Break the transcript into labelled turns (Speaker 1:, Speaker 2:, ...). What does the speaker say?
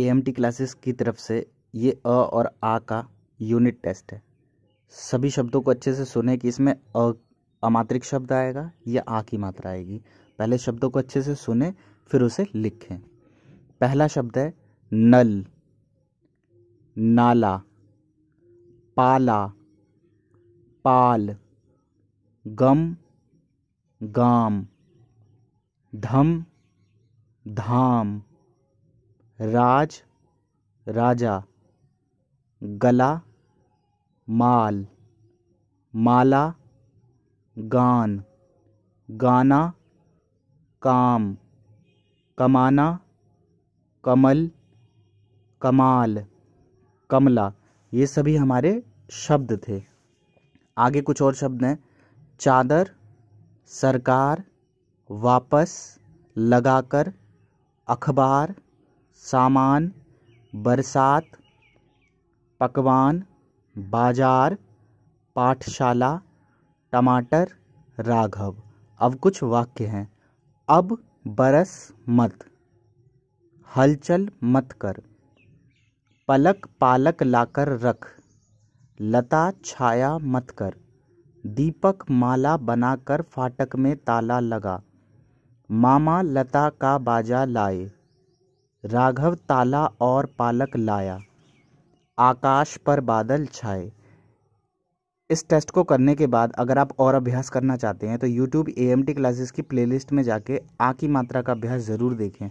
Speaker 1: EMT classes की तरफ से ये अ और आ का यूनिट टेस्ट है सभी शब्दों को अच्छे से सुने कि इसमें अ अमात्रिक शब्द आएगा या आ की मात्रा आएगी पहले शब्दों को अच्छे से सुने फिर उसे लिखें पहला शब्द है नल नाला पाला पाल गम गाम धम धाम राज राजा गला माल माला गान गाना काम कमाना कमल कमाल कमला ये सभी हमारे शब्द थे आगे कुछ और शब्द हैं चादर सरकार वापस लगाकर अखबार सामान बरसात पकवान बाजार पाठशाला टमाटर राघव अब कुछ वाक्य हैं अब बरस मत हलचल मत कर पलक पालक लाकर रख लता छाया मत कर दीपक माला बनाकर फाटक में ताला लगा मामा लता का बाजा लाए राघव ताला और पालक लाया आकाश पर बादल छाए इस टेस्ट को करने के बाद अगर आप और अभ्यास करना चाहते हैं तो YouTube A M T classes की प्लेलिस्ट में जाके आ की मात्रा का अभ्यास ज़रूर देखें